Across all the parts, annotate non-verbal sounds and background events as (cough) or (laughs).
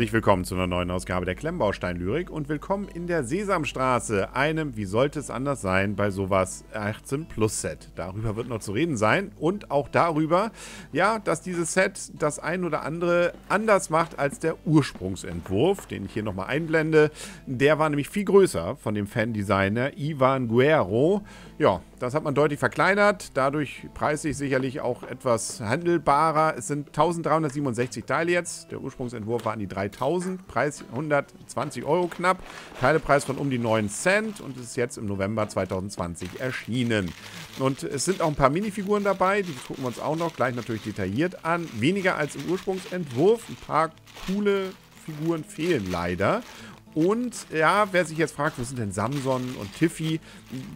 Herzlich willkommen zu einer neuen Ausgabe der Klemmbaustein-Lyrik und willkommen in der Sesamstraße, einem, wie sollte es anders sein, bei sowas 18-Plus-Set. Darüber wird noch zu reden sein und auch darüber, ja, dass dieses Set das ein oder andere anders macht als der Ursprungsentwurf, den ich hier nochmal einblende. Der war nämlich viel größer von dem Fan-Designer Ivan Guerro. Ja, das hat man deutlich verkleinert, dadurch preislich sicherlich auch etwas handelbarer. Es sind 1367 Teile jetzt. Der Ursprungsentwurf war an die 3000, Preis 120 Euro knapp. Teilepreis von um die 9 Cent und es ist jetzt im November 2020 erschienen. Und es sind auch ein paar Minifiguren dabei, die gucken wir uns auch noch gleich natürlich detailliert an. Weniger als im Ursprungsentwurf, ein paar coole Figuren fehlen leider. Und ja, wer sich jetzt fragt, wo sind denn Samson und Tiffy,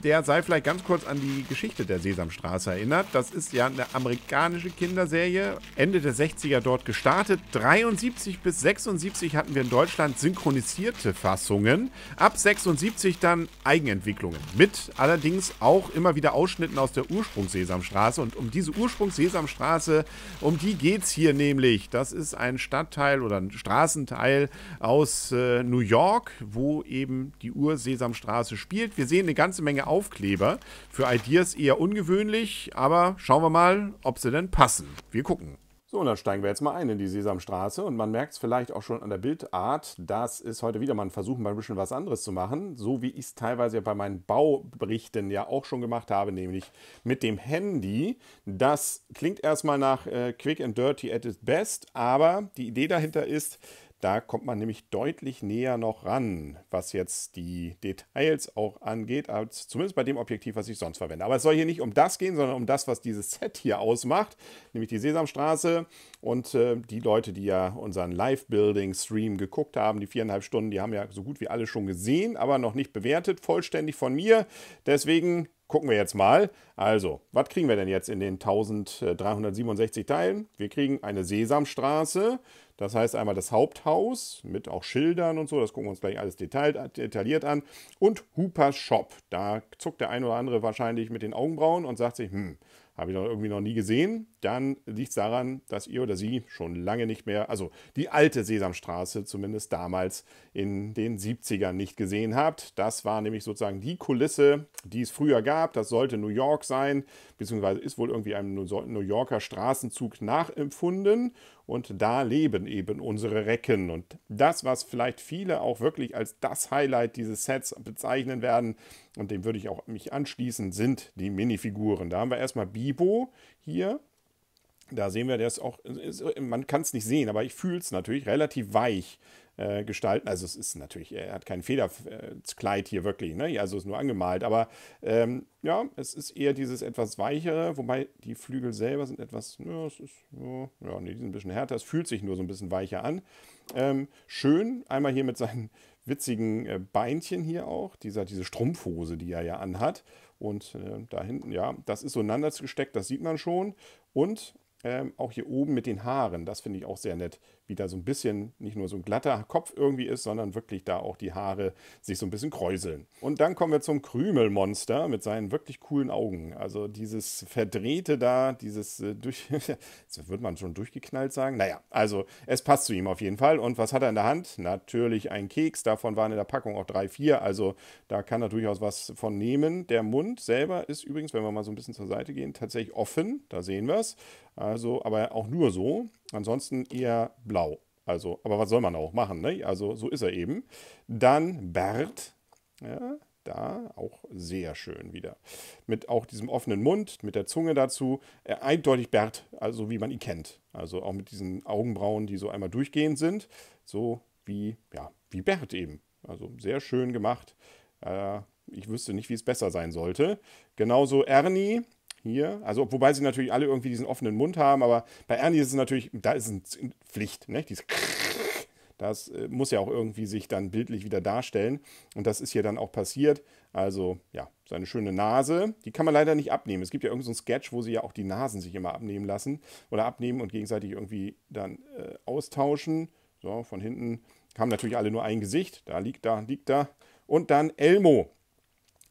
der sei vielleicht ganz kurz an die Geschichte der Sesamstraße erinnert. Das ist ja eine amerikanische Kinderserie, Ende der 60er dort gestartet. 73 bis 76 hatten wir in Deutschland synchronisierte Fassungen, ab 76 dann Eigenentwicklungen. Mit allerdings auch immer wieder Ausschnitten aus der Ursprungssesamstraße. Und um diese Ursprungssesamstraße, um die geht es hier nämlich. Das ist ein Stadtteil oder ein Straßenteil aus äh, New York. York, wo eben die Uhr Sesamstraße spielt. Wir sehen eine ganze Menge Aufkleber. Für Ideas eher ungewöhnlich, aber schauen wir mal, ob sie denn passen. Wir gucken. So, und dann steigen wir jetzt mal ein in die Sesamstraße und man merkt es vielleicht auch schon an der Bildart, das ist heute wieder mal ein Versuch, mal ein bisschen was anderes zu machen, so wie ich es teilweise bei meinen Bauberichten ja auch schon gemacht habe, nämlich mit dem Handy. Das klingt erstmal nach äh, quick and dirty at its best, aber die Idee dahinter ist, da kommt man nämlich deutlich näher noch ran, was jetzt die Details auch angeht, als zumindest bei dem Objektiv, was ich sonst verwende. Aber es soll hier nicht um das gehen, sondern um das, was dieses Set hier ausmacht, nämlich die Sesamstraße. Und äh, die Leute, die ja unseren Live-Building-Stream geguckt haben, die viereinhalb Stunden, die haben ja so gut wie alle schon gesehen, aber noch nicht bewertet, vollständig von mir. Deswegen gucken wir jetzt mal. Also, was kriegen wir denn jetzt in den 1367 äh, Teilen? Wir kriegen eine Sesamstraße. Das heißt einmal das Haupthaus mit auch Schildern und so, das gucken wir uns gleich alles detailliert an. Und Hoopers Shop. Da zuckt der ein oder andere wahrscheinlich mit den Augenbrauen und sagt sich, hm, habe ich doch irgendwie noch nie gesehen dann liegt es daran, dass ihr oder sie schon lange nicht mehr, also die alte Sesamstraße zumindest damals in den 70ern nicht gesehen habt. Das war nämlich sozusagen die Kulisse, die es früher gab. Das sollte New York sein, beziehungsweise ist wohl irgendwie einem New Yorker Straßenzug nachempfunden. Und da leben eben unsere Recken. Und das, was vielleicht viele auch wirklich als das Highlight dieses Sets bezeichnen werden, und dem würde ich auch mich anschließen, sind die Minifiguren. Da haben wir erstmal Bibo hier, da sehen wir, der ist auch, ist, man kann es nicht sehen, aber ich fühle es natürlich relativ weich äh, gestalten. Also es ist natürlich, er hat kein Federkleid hier wirklich, ne? also ist nur angemalt, aber ähm, ja, es ist eher dieses etwas weichere, wobei die Flügel selber sind etwas, ja, es ist, ja, ja nee, die sind ein bisschen härter, es fühlt sich nur so ein bisschen weicher an. Ähm, schön, einmal hier mit seinen witzigen äh, Beinchen hier auch, dieser, diese Strumpfhose, die er ja anhat. Und äh, da hinten, ja, das ist so einander gesteckt, das sieht man schon. Und ähm, auch hier oben mit den Haaren, das finde ich auch sehr nett, wie da so ein bisschen nicht nur so ein glatter Kopf irgendwie ist, sondern wirklich da auch die Haare sich so ein bisschen kräuseln. Und dann kommen wir zum Krümelmonster mit seinen wirklich coolen Augen. Also dieses Verdrehte da, dieses äh, durch, (laughs) das wird man schon durchgeknallt sagen. Naja, also es passt zu ihm auf jeden Fall. Und was hat er in der Hand? Natürlich ein Keks, davon waren in der Packung auch drei, vier, also da kann er durchaus was von nehmen. Der Mund selber ist übrigens, wenn wir mal so ein bisschen zur Seite gehen, tatsächlich offen, da sehen wir es. Also, aber auch nur so. Ansonsten eher blau. Also, aber was soll man auch machen? Ne? Also, so ist er eben. Dann Bert. Ja, da auch sehr schön wieder. Mit auch diesem offenen Mund, mit der Zunge dazu. Äh, eindeutig Bert, also wie man ihn kennt. Also auch mit diesen Augenbrauen, die so einmal durchgehend sind. So wie, ja, wie Bert eben. Also sehr schön gemacht. Äh, ich wüsste nicht, wie es besser sein sollte. Genauso Ernie, hier. Also, wobei sie natürlich alle irgendwie diesen offenen Mund haben, aber bei Ernie ist es natürlich, da ist es Pflicht, ne? Dieses (laughs) das äh, muss ja auch irgendwie sich dann bildlich wieder darstellen. Und das ist hier dann auch passiert. Also, ja, seine schöne Nase, die kann man leider nicht abnehmen. Es gibt ja irgendeinen so Sketch, wo sie ja auch die Nasen sich immer abnehmen lassen oder abnehmen und gegenseitig irgendwie dann äh, austauschen. So, von hinten haben natürlich alle nur ein Gesicht. Da liegt da, liegt da. Und dann Elmo.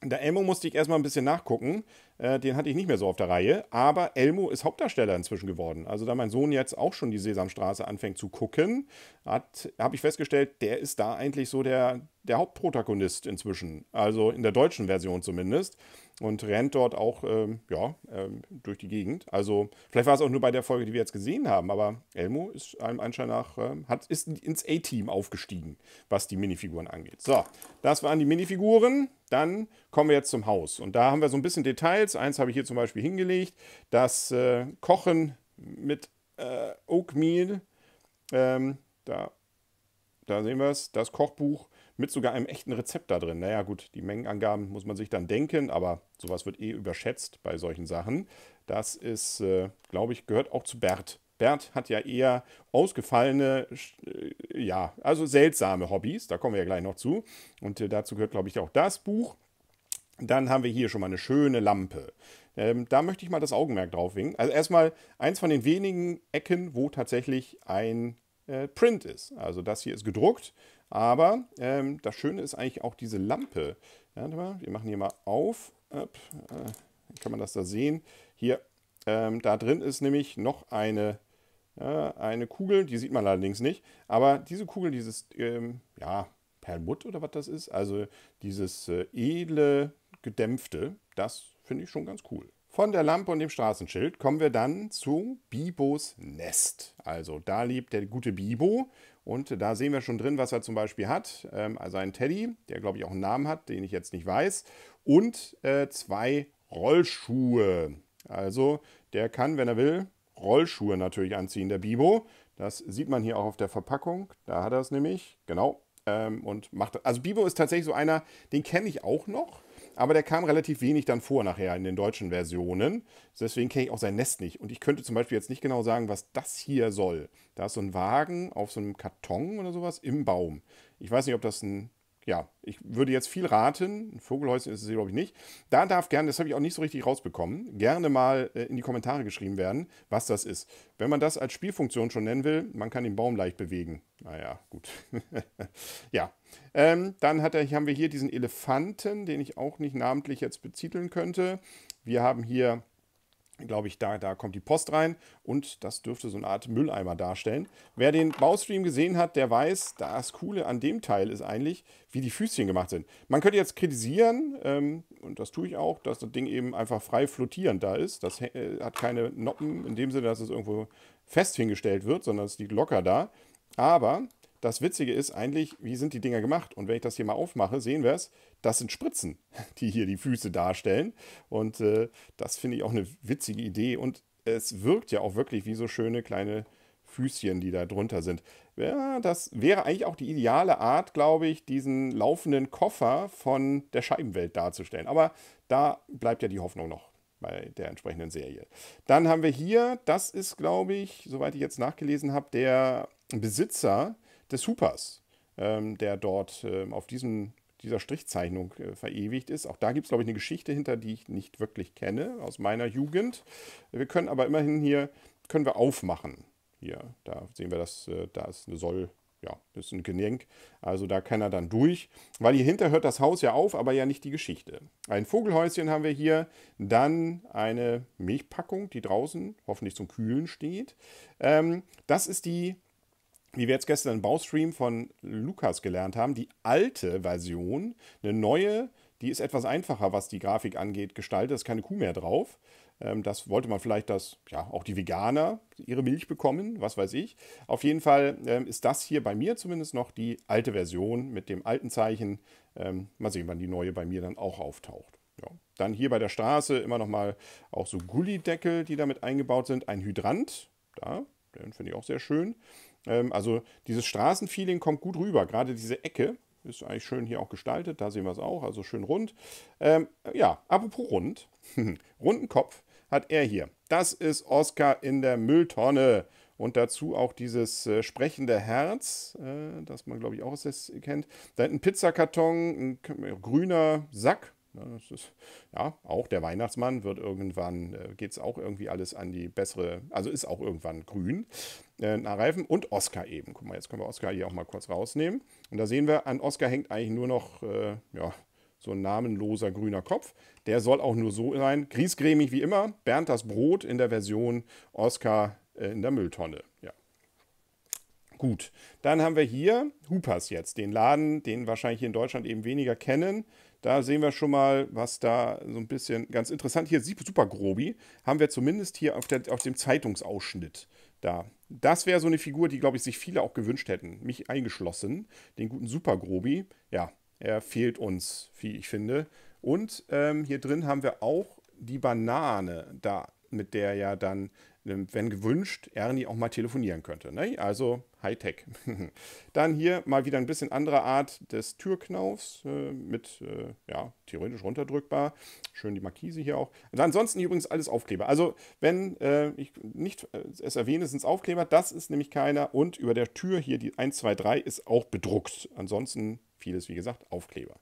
Da Elmo musste ich erstmal ein bisschen nachgucken, äh, den hatte ich nicht mehr so auf der Reihe. Aber Elmo ist Hauptdarsteller inzwischen geworden. Also da mein Sohn jetzt auch schon die Sesamstraße anfängt zu gucken, habe ich festgestellt, der ist da eigentlich so der, der Hauptprotagonist inzwischen. Also in der deutschen Version zumindest und rennt dort auch ähm, ja, ähm, durch die Gegend. Also vielleicht war es auch nur bei der Folge, die wir jetzt gesehen haben, aber Elmo ist einem anscheinend nach, ähm, hat, ist ins A-Team aufgestiegen, was die Minifiguren angeht. So, das waren die Minifiguren. Dann kommen wir jetzt zum Haus. Und da haben wir so ein bisschen Details. Eins habe ich hier zum Beispiel hingelegt, das äh, Kochen mit äh, Oatmeal. Ähm, da, da sehen wir es, das Kochbuch mit sogar einem echten Rezept da drin. Naja gut, die Mengenangaben muss man sich dann denken, aber sowas wird eh überschätzt bei solchen Sachen. Das ist, äh, glaube ich, gehört auch zu Bert. Bert hat ja eher ausgefallene, äh, ja, also seltsame Hobbys, da kommen wir ja gleich noch zu. Und äh, dazu gehört, glaube ich, auch das Buch. Dann haben wir hier schon mal eine schöne Lampe. Ähm, da möchte ich mal das Augenmerk drauf winken. Also erstmal eins von den wenigen Ecken, wo tatsächlich ein äh, Print ist. Also das hier ist gedruckt, aber ähm, das Schöne ist eigentlich auch diese Lampe. Ja, wir machen hier mal auf. Upp, äh, kann man das da sehen? Hier, ähm, da drin ist nämlich noch eine, äh, eine Kugel. Die sieht man allerdings nicht. Aber diese Kugel, dieses ähm, ja, Perlmutt oder was das ist, also dieses äh, edle Gedämpfte, das finde ich schon ganz cool. Von der Lampe und dem Straßenschild kommen wir dann zu Bibos Nest. Also da lebt der gute Bibo und da sehen wir schon drin, was er zum Beispiel hat. Ähm, also ein Teddy, der glaube ich auch einen Namen hat, den ich jetzt nicht weiß. Und äh, zwei Rollschuhe. Also der kann, wenn er will, Rollschuhe natürlich anziehen, der Bibo. Das sieht man hier auch auf der Verpackung. Da hat er es nämlich. Genau. Ähm, und macht. Also Bibo ist tatsächlich so einer, den kenne ich auch noch. Aber der kam relativ wenig dann vor nachher in den deutschen Versionen. Deswegen kenne ich auch sein Nest nicht. Und ich könnte zum Beispiel jetzt nicht genau sagen, was das hier soll. Da ist so ein Wagen auf so einem Karton oder sowas im Baum. Ich weiß nicht, ob das ein ja, ich würde jetzt viel raten, Vogelhäuschen ist es glaube ich nicht. Da darf gerne, das habe ich auch nicht so richtig rausbekommen, gerne mal äh, in die Kommentare geschrieben werden, was das ist. Wenn man das als Spielfunktion schon nennen will, man kann den Baum leicht bewegen. Naja, gut. (laughs) ja, ähm, dann hat er, haben wir hier diesen Elefanten, den ich auch nicht namentlich jetzt beziteln könnte. Wir haben hier glaube ich, da, da kommt die Post rein und das dürfte so eine Art Mülleimer darstellen. Wer den Baustream gesehen hat, der weiß, das Coole an dem Teil ist eigentlich, wie die Füßchen gemacht sind. Man könnte jetzt kritisieren, ähm, und das tue ich auch, dass das Ding eben einfach frei flottierend da ist. Das äh, hat keine Noppen in dem Sinne, dass es irgendwo fest hingestellt wird, sondern es liegt locker da. Aber das Witzige ist eigentlich, wie sind die Dinger gemacht? Und wenn ich das hier mal aufmache, sehen wir es, das sind Spritzen, (laughs) die hier die Füße darstellen. Und äh, das finde ich auch eine witzige Idee. Und es wirkt ja auch wirklich wie so schöne kleine Füßchen, die da drunter sind. Ja, das wäre eigentlich auch die ideale Art, glaube ich, diesen laufenden Koffer von der Scheibenwelt darzustellen. Aber da bleibt ja die Hoffnung noch bei der entsprechenden Serie. Dann haben wir hier, das ist, glaube ich, soweit ich jetzt nachgelesen habe, der Besitzer des Hoopers, ähm, der dort ähm, auf diesem, dieser Strichzeichnung äh, verewigt ist. Auch da gibt es, glaube ich, eine Geschichte hinter, die ich nicht wirklich kenne aus meiner Jugend. Wir können aber immerhin hier, können wir aufmachen. Hier, da sehen wir, dass äh, da ist eine Soll, ja, ist ein Genenk. Also da kann er dann durch, weil hier hinter hört das Haus ja auf, aber ja nicht die Geschichte. Ein Vogelhäuschen haben wir hier, dann eine Milchpackung, die draußen hoffentlich zum Kühlen steht. Ähm, das ist die wie wir jetzt gestern im Baustream von Lukas gelernt haben, die alte Version, eine neue, die ist etwas einfacher, was die Grafik angeht, gestaltet. Da ist keine Kuh mehr drauf. Ähm, das wollte man vielleicht, dass ja auch die Veganer ihre Milch bekommen, was weiß ich. Auf jeden Fall ähm, ist das hier bei mir zumindest noch die alte Version mit dem alten Zeichen. Ähm, mal sehen, wann die neue bei mir dann auch auftaucht. Ja. Dann hier bei der Straße immer nochmal auch so Gullideckel, die damit eingebaut sind. Ein Hydrant, da, den finde ich auch sehr schön. Ähm, also dieses Straßenfeeling kommt gut rüber, gerade diese Ecke. Ist eigentlich schön hier auch gestaltet, da sehen wir es auch, also schön rund. Ähm, ja, apropos rund, (laughs) runden Kopf hat er hier. Das ist Oscar in der Mülltonne. Und dazu auch dieses äh, sprechende Herz, äh, das man glaube ich auch aus kennt. Da hinten Pizzakarton, ein grüner Sack, Ne, das Ist, ja, auch der Weihnachtsmann wird irgendwann, äh, geht es auch irgendwie alles an die bessere, also ist auch irgendwann grün. Äh, nach Reifen und Oscar eben. Guck mal, jetzt können wir Oscar hier auch mal kurz rausnehmen. Und da sehen wir, an Oscar hängt eigentlich nur noch, äh, ja, so ein namenloser grüner Kopf. Der soll auch nur so sein, griesgrämig wie immer. Bernd das Brot in der Version Oscar äh, in der Mülltonne. Ja. Gut, dann haben wir hier Hupas jetzt, den Laden, den wahrscheinlich in Deutschland eben weniger kennen. Da sehen wir schon mal, was da so ein bisschen ganz interessant hier, super grobi, haben wir zumindest hier auf, der, auf dem Zeitungsausschnitt da. Das wäre so eine Figur, die, glaube ich, sich viele auch gewünscht hätten, mich eingeschlossen, den guten super grobi. Ja, er fehlt uns, wie ich finde. Und ähm, hier drin haben wir auch die Banane da mit der ja dann, ähm, wenn gewünscht, Ernie auch mal telefonieren könnte. Ne? Also Hightech. (laughs) dann hier mal wieder ein bisschen andere Art des Türknaufs äh, mit, äh, ja, theoretisch runterdrückbar. Schön die Markise hier auch. Und ansonsten übrigens alles Aufkleber. Also wenn äh, ich nicht äh, es erwähne, sind es Aufkleber. Das ist nämlich keiner. Und über der Tür hier die 1, 2, 3 ist auch bedruckt. Ansonsten vieles, wie gesagt, Aufkleber.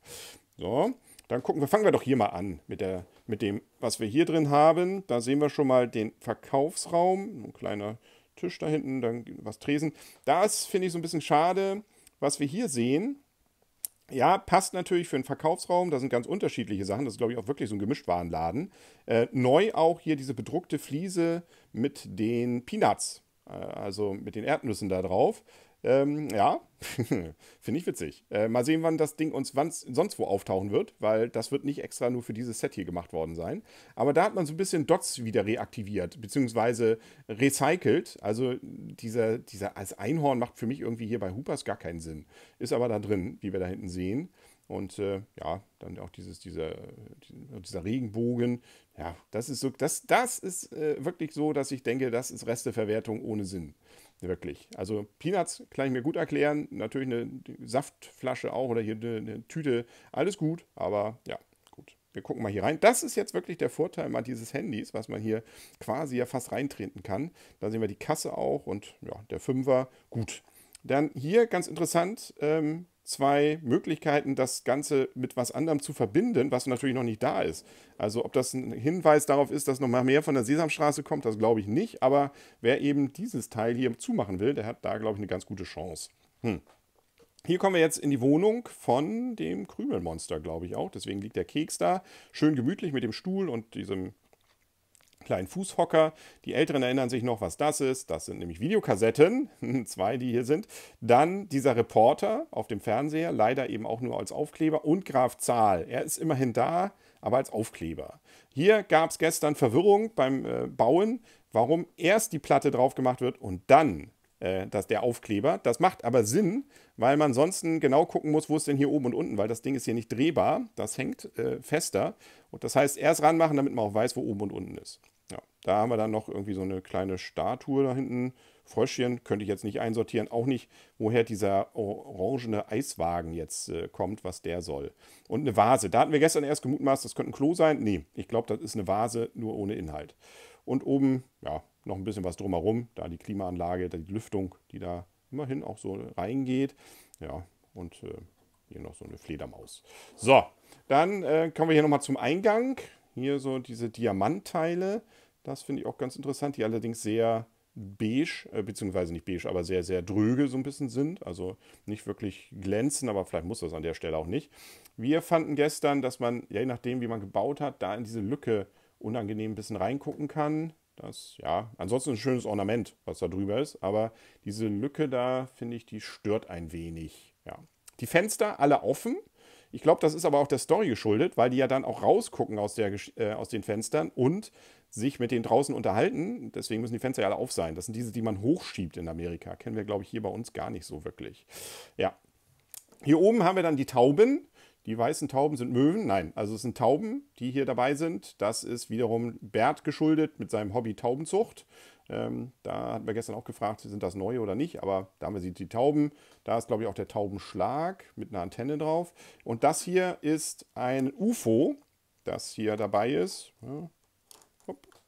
So, dann gucken wir, fangen wir doch hier mal an mit der mit dem, was wir hier drin haben, da sehen wir schon mal den Verkaufsraum, ein kleiner Tisch da hinten, dann was Tresen. Das finde ich, so ein bisschen schade, was wir hier sehen. Ja, passt natürlich für einen Verkaufsraum. Da sind ganz unterschiedliche Sachen. Das ist, glaube ich, auch wirklich so ein Gemischtwarenladen. Äh, neu auch hier diese bedruckte Fliese mit den Peanuts, äh, also mit den Erdnüssen da drauf. Ähm, ja, (laughs) finde ich witzig. Äh, mal sehen, wann das Ding uns sonst wo auftauchen wird, weil das wird nicht extra nur für dieses Set hier gemacht worden sein. Aber da hat man so ein bisschen Dots wieder reaktiviert, beziehungsweise recycelt. Also dieser, dieser als Einhorn macht für mich irgendwie hier bei Hoopers gar keinen Sinn. Ist aber da drin, wie wir da hinten sehen. Und äh, ja, dann auch dieses, dieser, dieser Regenbogen. Ja, das ist so, das, das ist äh, wirklich so, dass ich denke, das ist Resteverwertung ohne Sinn. Wirklich. Also Peanuts kann ich mir gut erklären. Natürlich eine Saftflasche auch oder hier eine, eine Tüte. Alles gut, aber ja, gut. Wir gucken mal hier rein. Das ist jetzt wirklich der Vorteil mal dieses Handys, was man hier quasi ja fast reintreten kann. Da sehen wir die Kasse auch und ja, der Fünfer, gut. Dann hier ganz interessant, ähm, zwei Möglichkeiten, das Ganze mit was anderem zu verbinden, was natürlich noch nicht da ist. Also ob das ein Hinweis darauf ist, dass noch mal mehr von der Sesamstraße kommt, das glaube ich nicht. Aber wer eben dieses Teil hier zumachen will, der hat da, glaube ich, eine ganz gute Chance. Hm. Hier kommen wir jetzt in die Wohnung von dem Krümelmonster, glaube ich auch. Deswegen liegt der Keks da. Schön gemütlich mit dem Stuhl und diesem kleinen Fußhocker. Die Älteren erinnern sich noch, was das ist. Das sind nämlich Videokassetten, (laughs) zwei, die hier sind. Dann dieser Reporter auf dem Fernseher, leider eben auch nur als Aufkleber. Und Graf Zahl. Er ist immerhin da, aber als Aufkleber. Hier gab es gestern Verwirrung beim äh, Bauen, warum erst die Platte drauf gemacht wird und dann äh, dass der Aufkleber. Das macht aber Sinn, weil man sonst genau gucken muss, wo ist denn hier oben und unten, weil das Ding ist hier nicht drehbar, das hängt äh, fester. Und das heißt, erst ranmachen, damit man auch weiß, wo oben und unten ist. Da haben wir dann noch irgendwie so eine kleine Statue da hinten. Fröschchen könnte ich jetzt nicht einsortieren. Auch nicht, woher dieser orangene Eiswagen jetzt äh, kommt, was der soll. Und eine Vase. Da hatten wir gestern erst gemutmaßt, das könnte ein Klo sein. Nee, ich glaube, das ist eine Vase, nur ohne Inhalt. Und oben, ja, noch ein bisschen was drumherum. Da die Klimaanlage, da die Lüftung, die da immerhin auch so reingeht. Ja, und äh, hier noch so eine Fledermaus. So, dann äh, kommen wir hier nochmal zum Eingang. Hier so diese Diamantteile. Das finde ich auch ganz interessant, die allerdings sehr beige, äh, beziehungsweise nicht beige, aber sehr, sehr dröge so ein bisschen sind. Also nicht wirklich glänzen, aber vielleicht muss das an der Stelle auch nicht. Wir fanden gestern, dass man, je nachdem, wie man gebaut hat, da in diese Lücke unangenehm ein bisschen reingucken kann. Das, ja, ansonsten ein schönes Ornament, was da drüber ist, aber diese Lücke da, finde ich, die stört ein wenig. Ja. Die Fenster alle offen. Ich glaube, das ist aber auch der Story geschuldet, weil die ja dann auch rausgucken aus, der, äh, aus den Fenstern und sich mit denen draußen unterhalten. Deswegen müssen die Fenster ja alle auf sein. Das sind diese, die man hochschiebt in Amerika. Kennen wir, glaube ich, hier bei uns gar nicht so wirklich. Ja. Hier oben haben wir dann die Tauben. Die weißen Tauben sind Möwen. Nein, also es sind Tauben, die hier dabei sind. Das ist wiederum Bert geschuldet mit seinem Hobby Taubenzucht. Ähm, da hatten wir gestern auch gefragt, sind das neue oder nicht, aber da haben wir die Tauben. Da ist, glaube ich, auch der Taubenschlag mit einer Antenne drauf. Und das hier ist ein UFO, das hier dabei ist. Ja,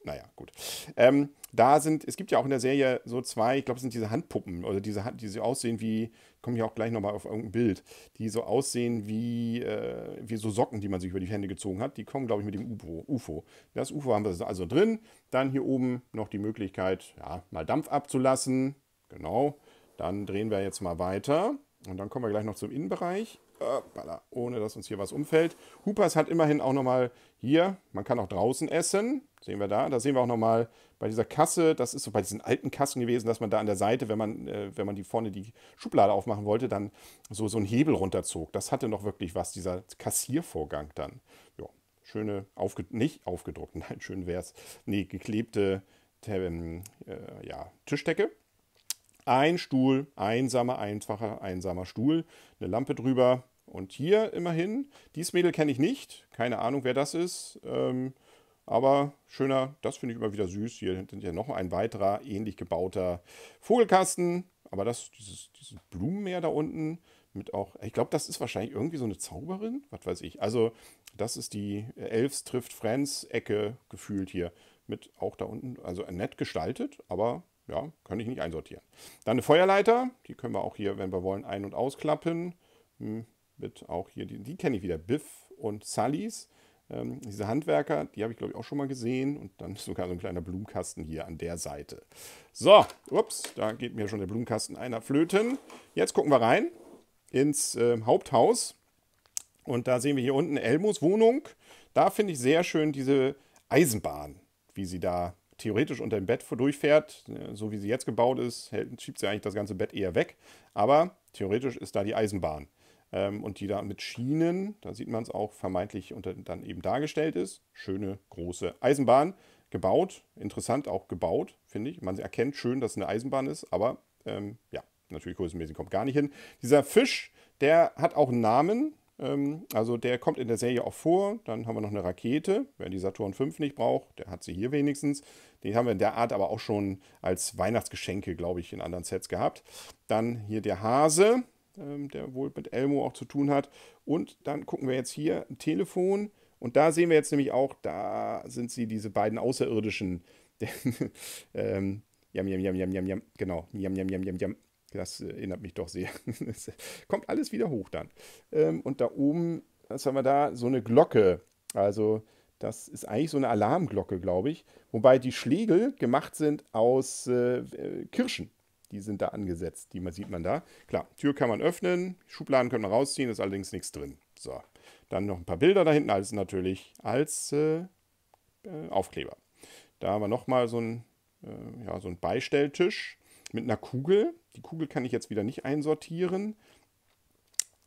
naja, gut. Ähm, da sind, es gibt ja auch in der Serie so zwei, ich glaube, es sind diese Handpuppen oder diese Hand, die so aussehen wie, komme ich auch gleich nochmal auf irgendein Bild, die so aussehen wie, äh, wie so Socken, die man sich über die Hände gezogen hat. Die kommen, glaube ich, mit dem UFO. UFO. Das UFO haben wir also drin. Dann hier oben noch die Möglichkeit, ja, mal Dampf abzulassen. Genau. Dann drehen wir jetzt mal weiter. Und dann kommen wir gleich noch zum Innenbereich. Äh, ohne dass uns hier was umfällt. Hoopers hat immerhin auch nochmal hier, man kann auch draußen essen. Sehen wir da. Da sehen wir auch nochmal bei dieser Kasse, das ist so bei diesen alten Kassen gewesen, dass man da an der Seite, wenn man, äh, wenn man die vorne die Schublade aufmachen wollte, dann so, so einen Hebel runterzog. Das hatte noch wirklich was, dieser Kassiervorgang dann. Ja, schöne, aufge nicht aufgedruckt, (laughs) nein, schön wär's. Nee, geklebte ähm, äh, ja, Tischdecke. Ein Stuhl, einsamer, einfacher, einsamer Stuhl, eine Lampe drüber, und hier immerhin, dieses Mädel kenne ich nicht, keine Ahnung, wer das ist, ähm, aber schöner, das finde ich immer wieder süß. Hier hinten ja noch ein weiterer ähnlich gebauter Vogelkasten, aber das, dieses, dieses Blumenmeer da unten mit auch, ich glaube, das ist wahrscheinlich irgendwie so eine Zauberin, was weiß ich. Also das ist die äh, Elfs trifft Friends Ecke gefühlt hier mit auch da unten, also nett gestaltet, aber ja, kann ich nicht einsortieren. Dann eine Feuerleiter, die können wir auch hier, wenn wir wollen, ein- und ausklappen. Hm, mit auch hier, die, die kenne ich wieder, Biff und Sallys. Ähm, diese Handwerker, die habe ich glaube ich auch schon mal gesehen. Und dann ist (laughs) sogar so ein kleiner Blumenkasten hier an der Seite. So, ups, da geht mir schon der Blumenkasten einer flöten. Jetzt gucken wir rein ins äh, Haupthaus. Und da sehen wir hier unten Elmos Wohnung. Da finde ich sehr schön diese Eisenbahn, wie sie da theoretisch unter dem Bett durchfährt. So wie sie jetzt gebaut ist, schiebt sie eigentlich das ganze Bett eher weg. Aber theoretisch ist da die Eisenbahn. Ähm, und die da mit Schienen, da sieht man es auch, vermeintlich unter, dann eben dargestellt ist. Schöne große Eisenbahn, gebaut, interessant auch gebaut, finde ich. Man erkennt schön, dass es eine Eisenbahn ist, aber ähm, ja, natürlich größenmäßig kommt gar nicht hin. Dieser Fisch, der hat auch einen Namen. Ähm, also der kommt in der Serie auch vor. Dann haben wir noch eine Rakete, wer die Saturn 5 nicht braucht, der hat sie hier wenigstens. Den haben wir in der Art aber auch schon als Weihnachtsgeschenke, glaube ich, in anderen Sets gehabt. Dann hier der Hase, ähm, der wohl mit Elmo auch zu tun hat. Und dann gucken wir jetzt hier ein Telefon. Und da sehen wir jetzt nämlich auch, da sind sie, diese beiden Außerirdischen. (laughs) Ähm, jam, jam, jam, jam, jam, jam. Genau, jam, jam, jam, jam, jam. Das äh, erinnert mich doch sehr. (laughs) kommt alles wieder hoch dann. Ähm, und da oben, was haben wir da? So eine Glocke. Also, das ist eigentlich so eine Alarmglocke, glaube ich. Wobei die Schlägel gemacht sind aus äh, äh Kirschen. Die sind da angesetzt, die sieht man da. Klar, Tür kann man öffnen, Schubladen können wir rausziehen, ist allerdings nichts drin. So, dann noch ein paar Bilder da hinten, alles natürlich als äh, äh Aufkleber. Da haben wir nochmal so ein, äh, ja, so ein Beistelltisch mit einer Kugel. Die Kugel kann ich jetzt wieder nicht einsortieren,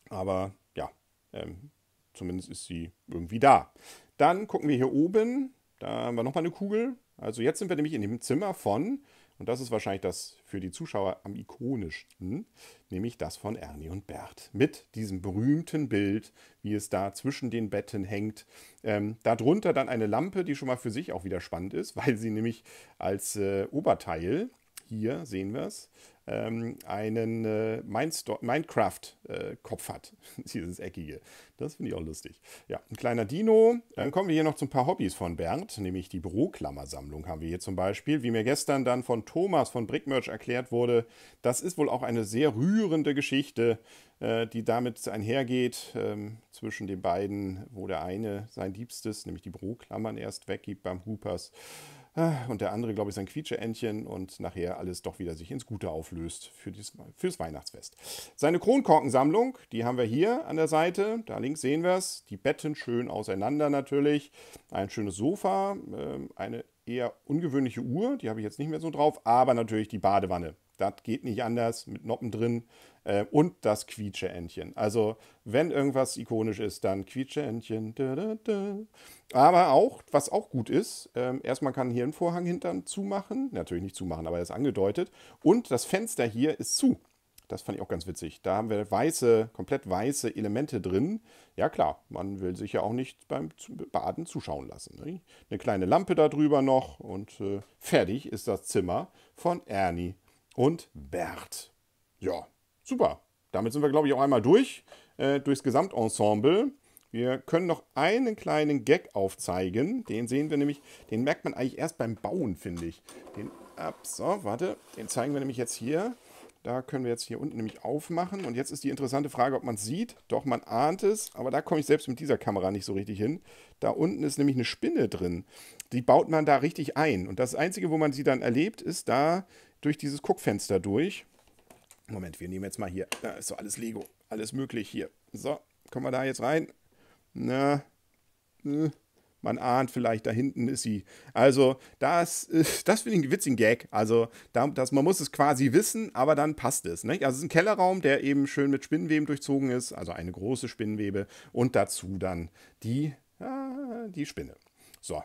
aber ja, ähm, zumindest ist sie irgendwie da. Dann gucken wir hier oben, da haben wir nochmal eine Kugel. Also jetzt sind wir nämlich in dem Zimmer von und das ist wahrscheinlich das für die Zuschauer am ikonischsten, nämlich das von Ernie und Bert. Mit diesem berühmten Bild, wie es da zwischen den Betten hängt. Ähm, darunter dann eine Lampe, die schon mal für sich auch wieder spannend ist, weil sie nämlich als äh, Oberteil, hier sehen wir es, ähm, einen äh, Minecraft-Kopf äh, hat. (laughs) Dieses eckige. Das finde ich auch lustig. Ja, ein kleiner Dino. Dann kommen wir hier noch zu ein paar Hobbys von Bernd, nämlich die Büroklammersammlung haben wir hier zum Beispiel. Wie mir gestern dann von Thomas von Brickmerch erklärt wurde, das ist wohl auch eine sehr rührende Geschichte, äh, die damit einhergeht ähm, zwischen den beiden, wo der eine sein Liebstes, nämlich die Büroklammern erst weggibt beim Hoopers und der andere, glaube ich, sein Quietscheentchen und nachher alles doch wieder sich ins Gute auflöst für dies, fürs Weihnachtsfest. Seine Kronkorkensammlung, die haben wir hier an der Seite. Da links sehen wir es. Die Betten schön auseinander natürlich. Ein schönes Sofa, ähm, eine eher ungewöhnliche Uhr, die habe ich jetzt nicht mehr so drauf, aber natürlich die Badewanne. Das geht nicht anders mit Noppen drin äh, und das Quietscheentchen. Also, wenn irgendwas ikonisch ist, dann Quietscheentchen. Aber auch, was auch gut ist, äh, erstmal kann hier ein Vorhang hintern zumachen. Natürlich nicht zumachen, aber er ist angedeutet. Und das Fenster hier ist zu. Das fand ich auch ganz witzig. Da haben wir weiße, komplett weiße Elemente drin. Ja klar, man will sich ja auch nicht beim Baden zuschauen lassen. Ne? Eine kleine Lampe darüber noch und äh, fertig ist das Zimmer von Ernie und Bert. Ja, Super. Damit sind wir, glaube ich, auch einmal durch, äh, durchs Gesamtensemble. Wir können noch einen kleinen Gag aufzeigen. Den sehen wir nämlich, den merkt man eigentlich erst beim Bauen, finde ich. Den ab, so, warte, den zeigen wir nämlich jetzt hier. Da können wir jetzt hier unten nämlich aufmachen. Und jetzt ist die interessante Frage, ob man es sieht. Doch, man ahnt es. Aber da komme ich selbst mit dieser Kamera nicht so richtig hin. Da unten ist nämlich eine Spinne drin. Die baut man da richtig ein. Und das Einzige, wo man sie dann erlebt, ist da durch dieses Guckfenster durch. Moment, wir nehmen jetzt mal hier. Da ist so alles Lego. Alles möglich hier. So, kommen wir da jetzt rein? Na, hm, man ahnt vielleicht, da hinten ist sie. Also, das, äh, das finde ich einen witzigen Gag. Also, das, man muss es quasi wissen, aber dann passt es. Ne? Also, es ist ein Kellerraum, der eben schön mit Spinnenweben durchzogen ist. Also, eine große Spinnenwebe. Und dazu dann die, äh, die Spinne. So,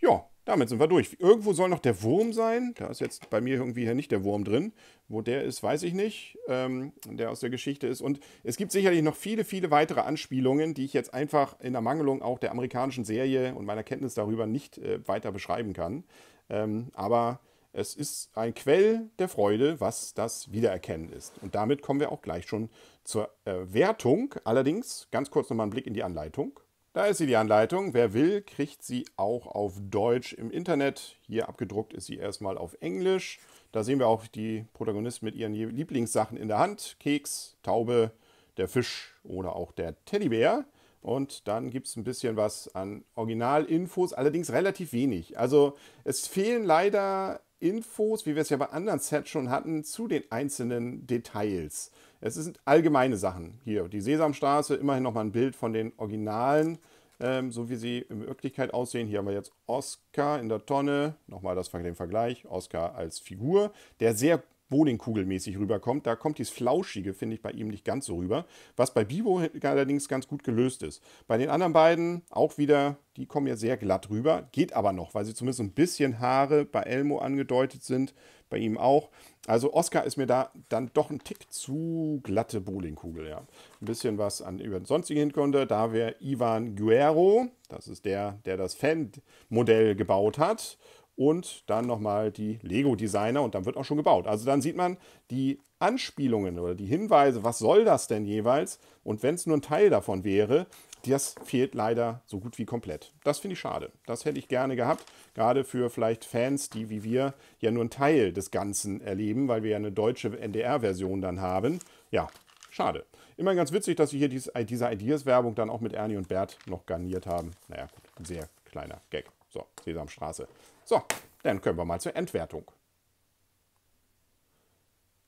ja, damit sind wir durch. Irgendwo soll noch der Wurm sein. Da ist jetzt bei mir irgendwie hier nicht der Wurm drin. Wo der ist, weiß ich nicht. Ähm, der aus der Geschichte ist. Und es gibt sicherlich noch viele, viele weitere Anspielungen, die ich jetzt einfach in der Mangelung auch der amerikanischen Serie und meiner Kenntnis darüber nicht äh, weiter beschreiben kann. Ähm, aber es ist ein Quell der Freude, was das Wiedererkennen ist. Und damit kommen wir auch gleich schon zur äh, Wertung. Allerdings ganz kurz nochmal einen Blick in die Anleitung. Da ist sie die Anleitung. Wer will, kriegt sie auch auf Deutsch im Internet. Hier abgedruckt ist sie erstmal auf Englisch. Da sehen wir auch die Protagonisten mit ihren Lieblingssachen in der Hand. Keks, Taube, der Fisch oder auch der Teddybär. Und dann gibt es ein bisschen was an Originalinfos, allerdings relativ wenig. Also es fehlen leider Infos, wie wir es ja bei anderen Sets schon hatten, zu den einzelnen Details. Es sind allgemeine Sachen hier. Die Sesamstraße, immerhin nochmal ein Bild von den Originalen, ähm, so wie sie in Wirklichkeit aussehen. Hier haben wir jetzt Oscar in der Tonne, nochmal das, den Vergleich, Oscar als Figur, der sehr Bohningkugelmäßig rüberkommt. Da kommt dieses Flauschige, finde ich, bei ihm nicht ganz so rüber. Was bei Bibo allerdings ganz gut gelöst ist. Bei den anderen beiden auch wieder, die kommen ja sehr glatt rüber. Geht aber noch, weil sie zumindest ein bisschen Haare bei Elmo angedeutet sind. Bei ihm auch. Also Oscar ist mir da dann doch ein Tick zu glatte Bowlingkugel. Ja. Ein bisschen was an über den sonstigen Hinkunde. Da wäre Ivan Guerro, das ist der, der das Fan-Modell gebaut hat und dann nochmal die Lego-Designer und dann wird auch schon gebaut. Also dann sieht man die Anspielungen oder die Hinweise, was soll das denn jeweils? Und wenn es nur ein Teil davon wäre, das fehlt leider so gut wie komplett. Das finde ich schade. Das hätte ich gerne gehabt, gerade für vielleicht Fans, die wie wir ja nur einen Teil des Ganzen erleben, weil wir ja eine deutsche NDR-Version dann haben. Ja, schade. Immer ganz witzig, dass sie hier diese Ideas-Werbung dann auch mit Ernie und Bert noch garniert haben. Naja, gut, sehr kleiner Gag. So, Sesamstraße. So, dann können wir mal zur Entwertung.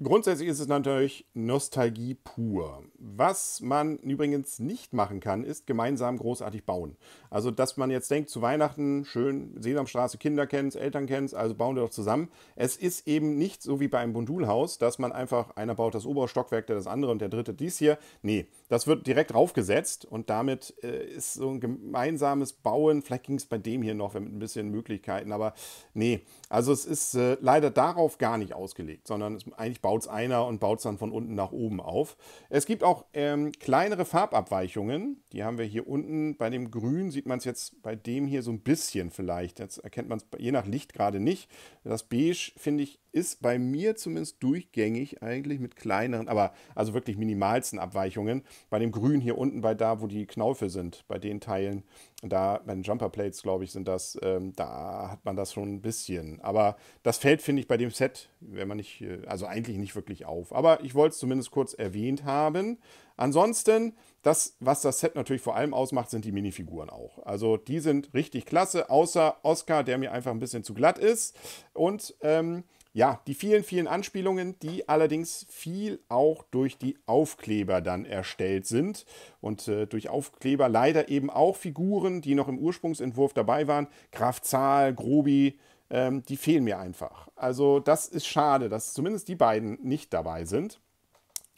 Grundsätzlich ist es natürlich Nostalgie pur. Was man übrigens nicht machen kann, ist gemeinsam großartig bauen. Also, dass man jetzt denkt, zu Weihnachten schön Sesamstraße, Kinder kennt, Eltern kennt, also bauen wir doch zusammen. Es ist eben nicht so wie bei einem Bundulhaus, dass man einfach, einer baut das obere Stockwerk, der das andere und der dritte dies hier. Nee, das wird direkt raufgesetzt und damit äh, ist so ein gemeinsames Bauen, vielleicht ging es bei dem hier noch mit ein bisschen Möglichkeiten, aber nee, also es ist äh, leider darauf gar nicht ausgelegt, sondern es, eigentlich baut es einer und baut es dann von unten nach oben auf. Es gibt auch ähm, kleinere Farbabweichungen. Die haben wir hier unten. Bei dem Grün sieht man es jetzt bei dem hier so ein bisschen vielleicht. Jetzt erkennt man es je nach Licht gerade nicht. Das Beige, finde ich, ist bei mir zumindest durchgängig eigentlich mit kleineren, aber also wirklich minimalsten Abweichungen. Bei dem Grün hier unten, bei da, wo die Knaufe sind, bei den Teilen, da, bei den Jumperplates, glaube ich, sind das, ähm, da hat man das schon ein bisschen. Aber das fällt, finde ich, bei dem Set, wenn man nicht, äh, also eigentlich nicht wirklich auf. Aber ich wollte es zumindest kurz erwähnt haben. Ansonsten, das, was das Set natürlich vor allem ausmacht, sind die Minifiguren auch. Also die sind richtig klasse, außer Oscar, der mir einfach ein bisschen zu glatt ist. Und ähm, ja, die vielen, vielen Anspielungen, die allerdings viel auch durch die Aufkleber dann erstellt sind. Und äh, durch Aufkleber leider eben auch Figuren, die noch im Ursprungsentwurf dabei waren. Graf Zahl, Grobi, ähm, die fehlen mir einfach. Also das ist schade, dass zumindest die beiden nicht dabei sind.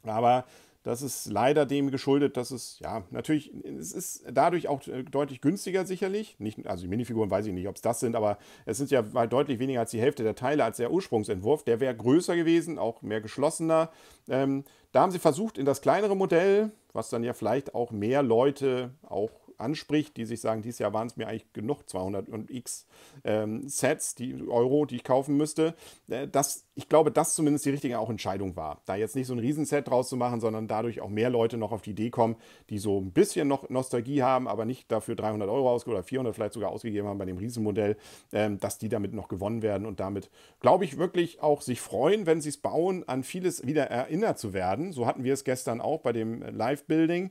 Aber das ist leider dem geschuldet, dass es, ja, natürlich, es ist dadurch auch äh, deutlich günstiger sicherlich. Nicht, also die Minifiguren weiß ich nicht, ob es das sind, aber es sind ja deutlich weniger als die Hälfte der Teile als der Ursprungsentwurf. Der wäre größer gewesen, auch mehr geschlossener. Ähm, da haben sie versucht, in das kleinere Modell, was dann ja vielleicht auch mehr Leute auch anspricht, die sich sagen, dieses Jahr waren es mir eigentlich genug 200 und x ähm, Sets, die Euro, die ich kaufen müsste, äh, das, ich glaube, das zumindest die richtige auch Entscheidung war, da jetzt nicht so ein Riesenset draus zu machen, sondern dadurch auch mehr Leute noch auf die Idee kommen, die so ein bisschen noch Nostalgie haben, aber nicht dafür 300 Euro ausgegeben oder 400 vielleicht sogar ausgegeben haben bei dem Riesenmodell, ähm, dass die damit noch gewonnen werden und damit, glaube ich, wirklich auch sich freuen, wenn sie es bauen, an vieles wieder erinnert zu werden. So hatten wir es gestern auch bei dem Live-Building.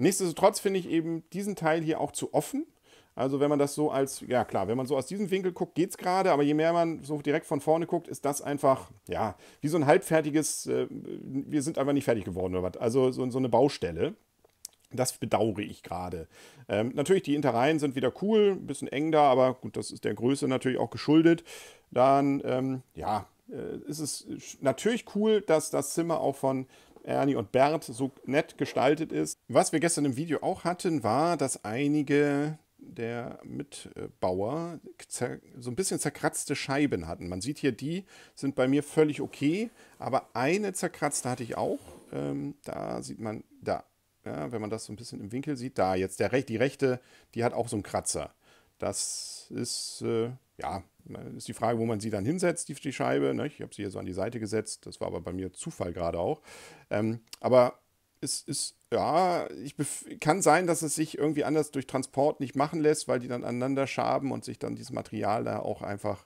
Nichtsdestotrotz finde ich eben diesen Teil hier auch zu offen. Also wenn man das so als, ja klar, wenn man so aus diesem Winkel guckt, geht es gerade, aber je mehr man so direkt von vorne guckt, ist das einfach, ja, wie so ein halbfertiges, äh, wir sind einfach nicht fertig geworden oder was. Also so, so eine Baustelle. Das bedauere ich gerade. Ähm, natürlich, die Intereien sind wieder cool, ein bisschen eng da, aber gut, das ist der Größe natürlich auch geschuldet. Dann, ähm, ja, äh, ist es natürlich cool, dass das Zimmer auch von Ernie und Bert so nett gestaltet ist. Was wir gestern im Video auch hatten, war, dass einige der Mitbauer so ein bisschen zerkratzte Scheiben hatten. Man sieht hier, die sind bei mir völlig okay, aber eine zerkratzte hatte ich auch. Ähm, da sieht man, da, ja, wenn man das so ein bisschen im Winkel sieht, da jetzt der Rech, die rechte, die hat auch so einen Kratzer. Das ist, äh, ja, ist die Frage, wo man sie dann hinsetzt, die, die Scheibe. Ne? Ich habe sie hier so an die Seite gesetzt. Das war aber bei mir Zufall gerade auch. Ähm, aber es ist, ja, ich kann sein, dass es sich irgendwie anders durch Transport nicht machen lässt, weil die dann aneinander schaben und sich dann dieses Material da auch einfach,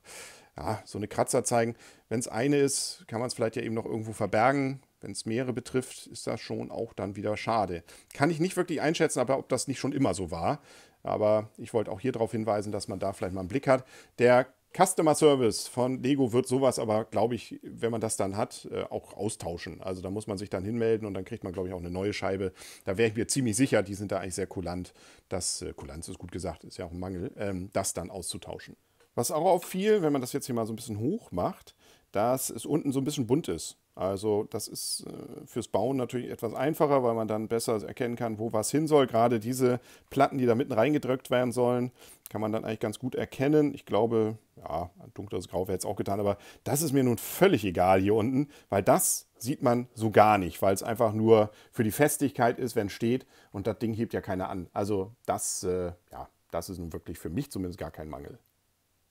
ja, so eine Kratzer zeigen. Wenn es eine ist, kann man es vielleicht ja eben noch irgendwo verbergen. Wenn es mehrere betrifft, ist das schon auch dann wieder schade. Kann ich nicht wirklich einschätzen, aber ob das nicht schon immer so war. Aber ich wollte auch hier darauf hinweisen, dass man da vielleicht mal einen Blick hat. Der Customer Service von Lego wird sowas aber, glaube ich, wenn man das dann hat, äh, auch austauschen. Also da muss man sich dann hinmelden und dann kriegt man, glaube ich, auch eine neue Scheibe. Da wäre ich mir ziemlich sicher, die sind da eigentlich sehr kulant, das, äh, Kulanz ist gut gesagt, ist ja auch ein Mangel, ähm, das dann auszutauschen. Was auch auffiel, wenn man das jetzt hier mal so ein bisschen hoch macht, dass es unten so ein bisschen bunt ist. Also das ist äh, fürs Bauen natürlich etwas einfacher, weil man dann besser erkennen kann, wo was hin soll. Gerade diese Platten, die da mitten reingedrückt werden sollen, kann man dann eigentlich ganz gut erkennen. Ich glaube, ja, dunkles Grau wäre jetzt auch getan, aber das ist mir nun völlig egal hier unten, weil das sieht man so gar nicht, weil es einfach nur für die Festigkeit ist, wenn steht und das Ding hebt ja keiner an. Also das, äh, ja, das ist nun wirklich für mich zumindest gar kein Mangel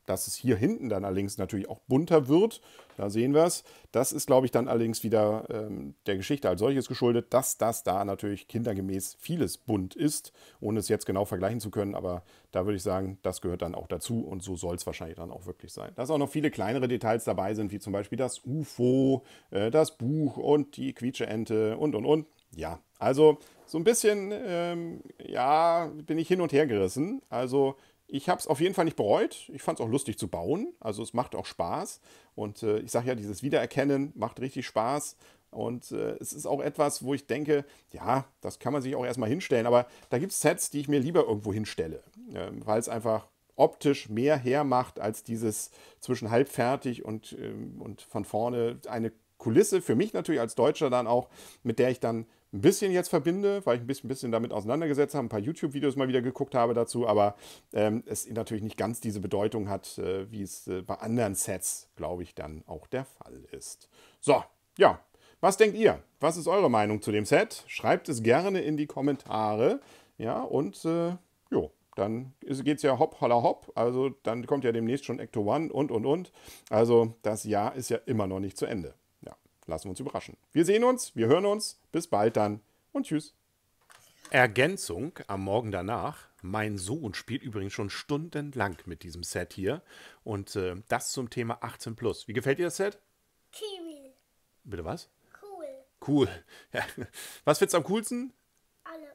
dass es hier hinten dann allerdings natürlich auch bunter wird, da sehen wir es. Das ist, glaube ich, dann allerdings wieder ähm, der Geschichte als solches geschuldet, dass das da natürlich kindergemäß vieles bunt ist, ohne es jetzt genau vergleichen zu können. Aber da würde ich sagen, das gehört dann auch dazu und so soll es wahrscheinlich dann auch wirklich sein. Dass auch noch viele kleinere Details dabei sind, wie zum Beispiel das UFO, äh, das Buch und die Quietscheente und, und, und. Ja, also so ein bisschen, ähm, ja, bin ich hin und her gerissen. Also ich habe es auf jeden Fall nicht bereut. Ich fand es auch lustig zu bauen. Also es macht auch Spaß. Und äh, ich sage ja, dieses Wiedererkennen macht richtig Spaß. Und äh, es ist auch etwas, wo ich denke, ja, das kann man sich auch erstmal hinstellen. Aber da gibt es Sets, die ich mir lieber irgendwo hinstelle, äh, weil es einfach optisch mehr hermacht als dieses zwischen halbfertig und, ähm, und von vorne eine Kulisse für mich natürlich als Deutscher dann auch, mit der ich dann ein bisschen jetzt verbinde, weil ich mich ein bisschen damit auseinandergesetzt habe, ein paar YouTube-Videos mal wieder geguckt habe dazu, aber ähm, es natürlich nicht ganz diese Bedeutung hat, äh, wie es äh, bei anderen Sets, glaube ich, dann auch der Fall ist. So, ja, was denkt ihr? Was ist eure Meinung zu dem Set? Schreibt es gerne in die Kommentare. Ja, und äh, jo, dann geht es ja hopp, holla, hopp. Also dann kommt ja demnächst schon Ecto One und, und, und. Also das Jahr ist ja immer noch nicht zu Ende lassen wir uns überraschen. Wir sehen uns, wir hören uns. Bis bald dann und tschüss. Ergänzung am Morgen danach. Mein Sohn spielt übrigens schon stundenlang mit diesem Set hier. Und äh, das zum Thema 18 Plus. Wie gefällt dir das Set? Cool. Bitte was? Cool. Cool. Ja. Was findest du am coolsten? Alle.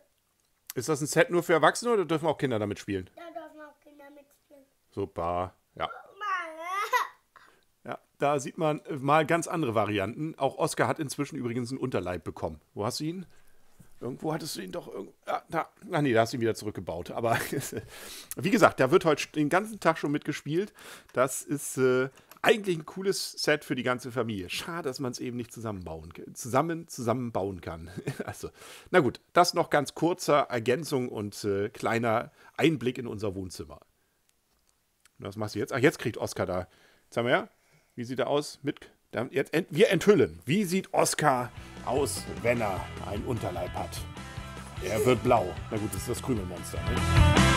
Ist das ein Set nur für Erwachsene oder dürfen auch Kinder damit spielen? Da dürfen auch Kinder mitspielen. Super. Ja. Ja, da sieht man äh, mal ganz andere Varianten. Auch Oscar hat inzwischen übrigens einen Unterleib bekommen. Wo hast du ihn? Irgendwo hattest du ihn doch irgendwo. Ah, da. Ach nee, da hast du ihn wieder zurückgebaut. Aber (laughs) wie gesagt, da wird heute den ganzen Tag schon mitgespielt. Das ist äh, eigentlich ein cooles Set für die ganze Familie. Schade, dass man es eben nicht zusammenbauen, zusammen, zusammenbauen kann. (laughs) also, na gut, das noch ganz kurzer Ergänzung und äh, kleiner Einblick in unser Wohnzimmer. was machst du jetzt? Ach, jetzt kriegt Oscar da. Sag mal, ja wie sieht er aus? Mit, jetzt ent, wir enthüllen. Wie sieht Oscar aus, wenn er einen Unterleib hat? Er wird blau. Na gut, das ist das Krümelmonster. Ne?